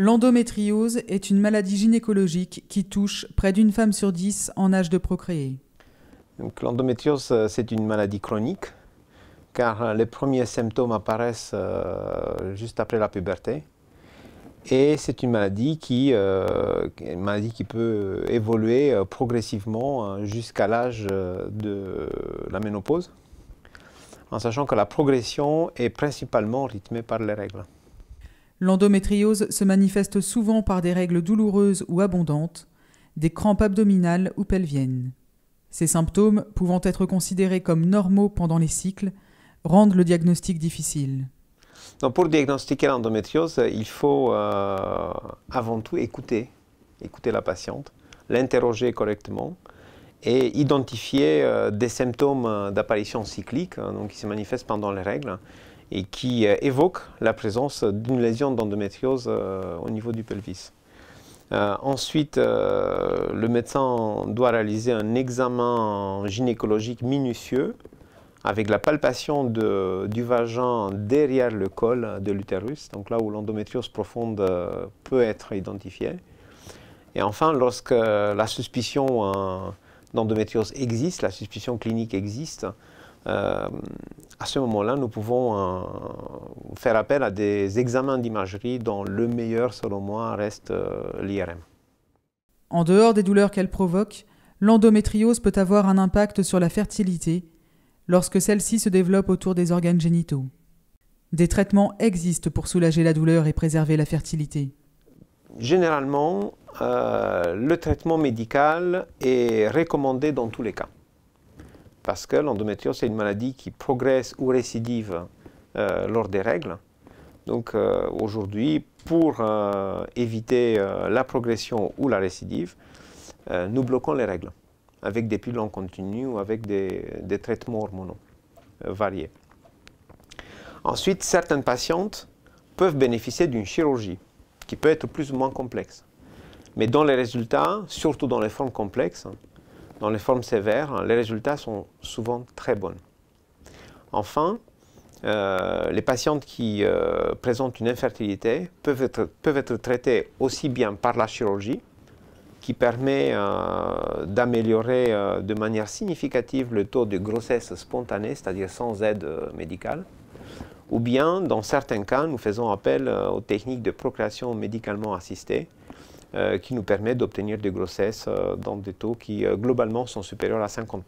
L'endométriose est une maladie gynécologique qui touche près d'une femme sur dix en âge de procréer. l'endométriose, euh, c'est une maladie chronique car euh, les premiers symptômes apparaissent euh, juste après la puberté. Et c'est une maladie qui, une maladie qui peut évoluer progressivement jusqu'à l'âge de la ménopause, en sachant que la progression est principalement rythmée par les règles. L'endométriose se manifeste souvent par des règles douloureuses ou abondantes, des crampes abdominales ou pelviennes. Ces symptômes, pouvant être considérés comme normaux pendant les cycles, rendent le diagnostic difficile. pour diagnostiquer l'endométriose, il faut euh, avant tout écouter, écouter la patiente, l'interroger correctement et identifier euh, des symptômes euh, d'apparition cyclique, hein, qui se manifestent pendant les règles, et qui euh, évoque la présence d'une lésion d'endométriose euh, au niveau du pelvis. Euh, ensuite, le médecin doit réaliser un examen gynécologique minutieux avec la palpation du vagin derrière le col de l'utérus, donc là où l'endométriose profonde peut être identifiée. Et enfin, lorsque la suspicion d'endométriose existe, la suspicion clinique existe, euh, à ce moment-là, nous pouvons euh, faire appel à des examens d'imagerie dont le meilleur, selon moi, reste euh, l'IRM. En dehors des douleurs qu'elle provoque, l'endométriose peut avoir un impact sur la fertilité lorsque celle-ci se développe autour des organes génitaux. Des traitements existent pour soulager la douleur et préserver la fertilité. Généralement, le traitement médical est recommandé dans tous les cas parce que l'endométriose, c'est une maladie qui progresse ou récidive euh, lors des règles. Donc euh, aujourd'hui, pour euh, éviter la progression ou la récidive, nous bloquons les règles avec des pilules en ou avec des, des traitements hormonaux variés. Ensuite, certaines patientes peuvent bénéficier d'une chirurgie qui peut être plus ou moins complexe. Mais dans les résultats, surtout dans les formes complexes, dans les formes sévères, hein, les résultats sont souvent très bons. Enfin, euh, les patientes qui euh, présentent une infertilité peuvent être, peuvent être traitées aussi bien par la chirurgie, qui permet euh, d'améliorer de manière significative le taux de grossesse spontanée, c'est-à-dire sans aide médicale, ou bien, dans certains cas, nous faisons appel aux techniques de procréation médicalement assistée, euh, qui nous permet d'obtenir des grossesses euh, dans des taux qui euh, globalement sont supérieurs à 50%.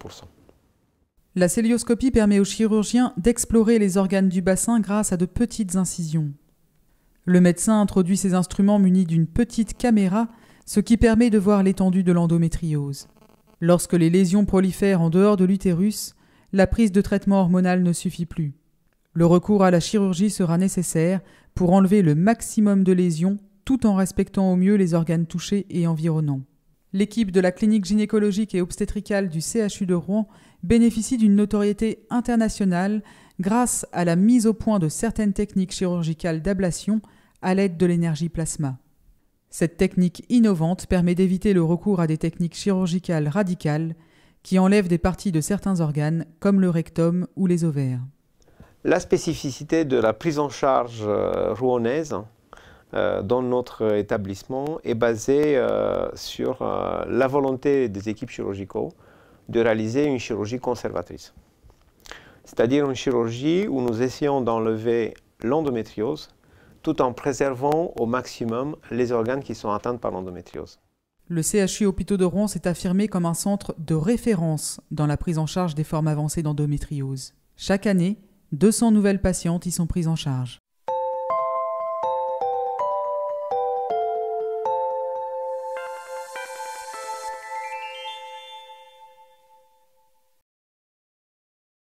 La célioscopie permet aux chirurgiens d'explorer les organes du bassin grâce à de petites incisions. Le médecin introduit ses instruments munis d'une petite caméra, ce qui permet de voir l'étendue de l'endométriose. Lorsque les lésions prolifèrent en dehors de l'utérus, la prise de traitement hormonal ne suffit plus. Le recours à la chirurgie sera nécessaire pour enlever le maximum de lésions tout en respectant au mieux les organes touchés et environnants. L'équipe de la clinique gynécologique et obstétricale du CHU de Rouen bénéficie d'une notoriété internationale grâce à la mise au point de certaines techniques chirurgicales d'ablation à l'aide de l'énergie plasma. Cette technique innovante permet d'éviter le recours à des techniques chirurgicales radicales qui enlèvent des parties de certains organes comme le rectum ou les ovaires. La spécificité de la prise en charge euh, rouennaise euh, dans notre établissement est basé euh, sur euh, la volonté des équipes chirurgicales de réaliser une chirurgie conservatrice. C'est-à-dire une chirurgie où nous essayons d'enlever l'endométriose tout en préservant au maximum les organes qui sont atteints par l'endométriose. Le CHU Hôpitaux de Rouen s'est affirmé comme un centre de référence dans la prise en charge des formes avancées d'endométriose. Chaque année, 200 nouvelles patientes y sont prises en charge.